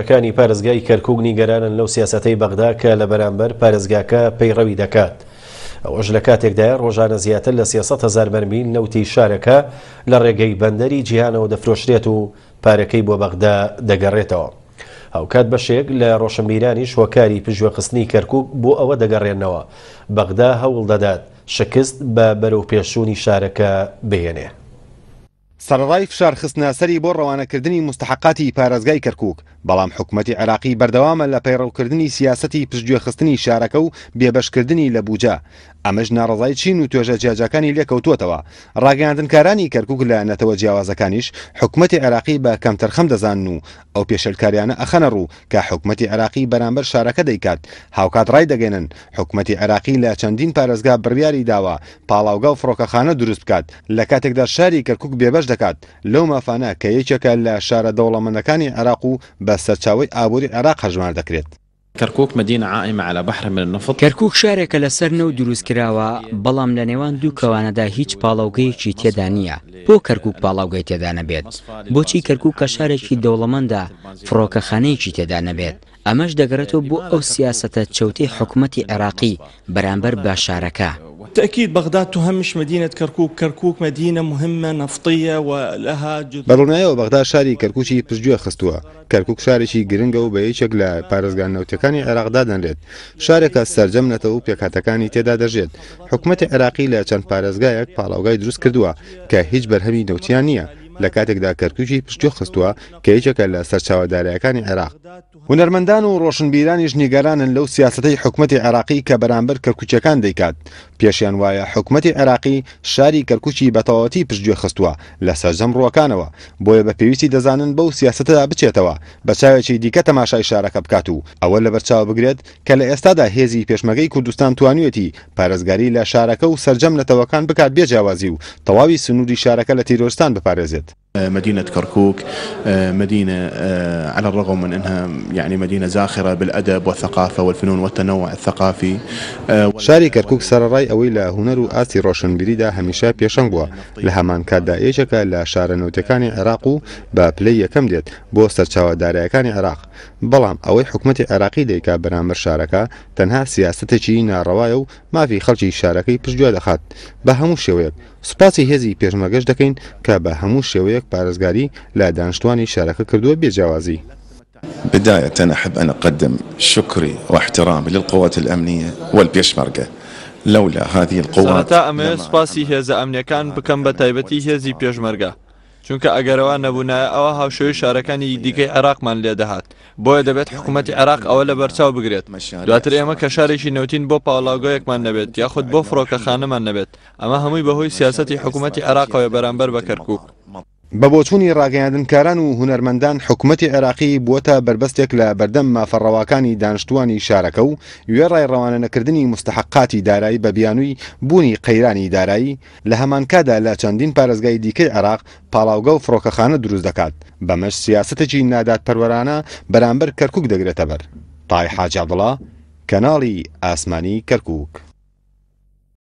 ەکانی پارێزگای کەرکوونی گەرانن لەو سیاسەتەی بەغدا کە لە بەرامبەر پارێزگاکە پەیڕەوی دەکات. ئەوەش لە کاتێکدایە ڕۆژانە زیاتر لە 300هزار بەرمیل نەوتی شارەکە لە ڕێگەی بەندەری جیهانەوە دەفرۆشرێت و پارەکەی بۆ بەغدا دەگەڕێتەوە. هاوکات بەشێک لە ڕۆشنبیرانی شوەکاری پژوەخستنی کەرکک بۆ ئەوە دەگەڕێنەوە. بەغدا هەوڵ دەدات شکست بە بەرەو پێشوونی شارەکە بهێنێ. سەرڕای فشارخستنە سەری بۆ ڕەوانەکردنی مستحقاتی پارێزگای کەرکک بەڵام حکوومەتتی عراقی بەردەوامە لە پەیڕەوکردنی سیاستی پشتگوێخستنی شارەکە و بێبشکردنی لە بوجە ئەمەش ناڕزای چین و توێژە جیاجەکانی لێکەوتوتەوە ڕاگەاندنکارانی کەرکک لە نەتەوە جیاوازەکانیش حکوومەتتی عراقی بە کەمتەرخەم دەزان و ئەو پێشلکاریانە ئەخەنە ڕوو کە حکوومەتتی عراقی بەرامبەر شارەکە دەیکات هاوکات ڕای دەگەنن حکوومەتتی عراقی لە چەندین پارێزگا بڕیاری داوە پاڵاوگا و فڕۆکەخانە دروست بکات لە کاتێکدا شاری کەرکک بێبش دەکات لەو مافانە کە یەکێکە لە شارە دەوڵەمەندەکانی عراق و بە سەرچاوی ئابووری عراق هەژمار دەکرێت. کەرکک مدینە عائمە على بەحر من نفت کەرکک شارێکە لەسەر نەو دروست کراوە بەڵام لە نێوان دوو کەوانەدا هیچ پاڵاوگەیەکی تێدا نییە بۆ کەرکک پاڵاوگەی تێدا نەبێت بۆچی کەرکک کە شارێکی دەوڵەمەندا فڕۆکەخانەیەکی تێدا نەبێت ئەمەش دەگەرێتەوە بۆ ئەو سیاسەتە چەوتەی حکوومەتتی عێراقی بەرامبەر بە شارەکە بالتأكيد بغداد تهمش مدينة كركوك كركوك مدينة مهمة نفطية ولها جد بەڕوونایە و بەغدا شاری کەرکوچی پرژگوێ خستووە کەرکک شارێکی گرنگە و بەیەکێک لە پارێزگانەوتەکانی عێراقدا دەنرێت شارێکە سرجەمنەتەوە و پێکاتەکانی تێدا دەژێت حکوومەتی عێراقی لە چەند پارێزگایەک پاڵاوگای دروست کردووە کە هیچ بەرهەمی نەوتیان نییە لە کاتێکدا کەرکوچی پشتۆ خستووە کە هیچەکە لە سەرچاوەدارایەکانی عێراق هوەرمەندان و ڕۆشنبیرانیش نیگەرانن لەو سیاستەی حکوومەتتی عراقی کە بەرامبەر کەرکوچەکان دەیکات پێشیان وایە حکوومەتتی عراقی شاری کەرکوچی بەتەواتی پشتگوێ خستووە لە سەرجەم ڕوەکانەوە بۆیە بە پێویستی دەزانن بەو سیاستەدا بچێتەوە بە چاوێکی دیکە تەماشای شارەکە بکات و ئەوە لە بەرچاو بگرێت کە لە ئێستادا هێزی پێشمەگەی کوردستان توانوێتی پارێزگاری لە شارەکە و سرجەم نەتەوەکان بکات بێجیاوازی و تەواوی سنووری شارەکە لە تیرۆستان بپارێزێت آه، مدينة كركوك آه، مدينة آه، على الرغم من أنها يعني مدينة زاخرة بالأدب والثقافة والفنون والتنوع الثقافي شاري كركوك شاری کەرکک سەرڕای هنرو آسي روشن بريدا هميشا ڕۆشنبیریدا لها من بووە لە هەمان کاتدا ئێشەکە عراقو با بلي و ديت بو یەکەم دێت بۆ سەرچاوەدارایەکانی عێراق بەڵام ئەوەی حکوومەتتی عراقی دەیکا بەرامبەر شارەکە تەنها سیاستێکی ناڕەوایە و مافی خەڵکی شارەکەی پشتگوێ دەخات بە هەموو شێوەیەک سوپاسی هێزی پێشمەگەشت دەکەین کە بە هموش شێوەیە هەیەک پارێزگاری لا دانیشتوانی شارەکە کردووە بێجیاوازی. بداية أحب أن أقدم شكري واحترامي للقوات الأمنية والبيشمركة لەولا هذه القوات تا ئەمێ سپاسی هێزە ئەمنیەکان بکەم بە تایبەتی هێزی پێشمەرگە چونکە ئەگەرەوە نەبوونایە ئەوە هاوشێوی شارەکانی دیکەی عراقمان لێدەهات بۆیە دەبێت حکوومەتتی عراق ئەوە لە بەرچاو بگرێت دواتر ئێمە کە شارێکی نەوتین بۆ پاڵاگۆیەکمان نەبێت یاخود بۆ فڕۆکە خانەمان نەبێت ئەمە هەمووی بەهۆی سیاستی حکوومەتتی عراقەوە بەرامبەر بە کەرکک بە بۆچووی ڕاگەیاندنکاران و هوەرمەندان حکوومەتتی عێراقی بووە بربەستێک لە بەردەم مافەڕەواکانی دانیشتوانی شارەکە و وێڕای ڕەوانە نەکردنی مستحقاتی دارایی بە بیانووی بوونی قەیرانی دارایی لە هەمانکادا لە چەندین پارێزگای دیکەی عراق پاڵاوگە و فڕۆکەخانە دروست دەکات بەمەش سیاستێکی نادات پەروەرانە بەرامبەر کەرکک دەگرێتە بەر تای حاجابڵا کەناڵی ئاسمانی کەرکک.